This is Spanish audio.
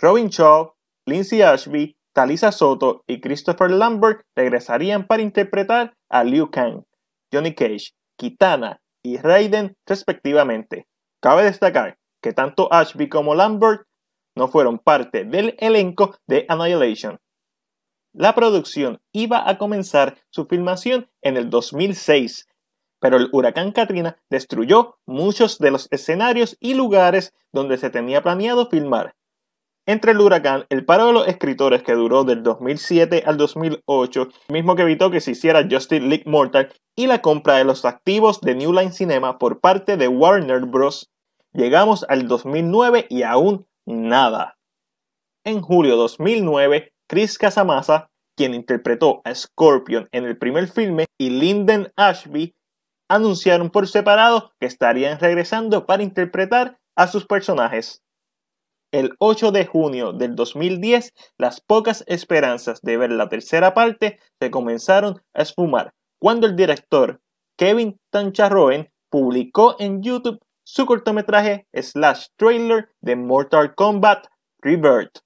Robin Shaw, Lindsay Ashby, Talisa Soto y Christopher Lambert regresarían para interpretar a Liu Kang, Johnny Cage, Kitana y Raiden respectivamente. Cabe destacar que tanto Ashby como Lambert no fueron parte del elenco de Annihilation. La producción iba a comenzar su filmación en el 2006, pero el huracán Katrina destruyó muchos de los escenarios y lugares donde se tenía planeado filmar. Entre el huracán, el paro de los escritores que duró del 2007 al 2008, mismo que evitó que se hiciera Justin League Mortal, y la compra de los activos de New Line Cinema por parte de Warner Bros. Llegamos al 2009 y aún nada. En julio 2009, Chris Casamassa, quien interpretó a Scorpion en el primer filme, y Lyndon Ashby anunciaron por separado que estarían regresando para interpretar a sus personajes. El 8 de junio del 2010, las pocas esperanzas de ver la tercera parte se comenzaron a esfumar cuando el director Kevin Tancharroen publicó en YouTube su cortometraje slash trailer de Mortal Kombat Rebirth.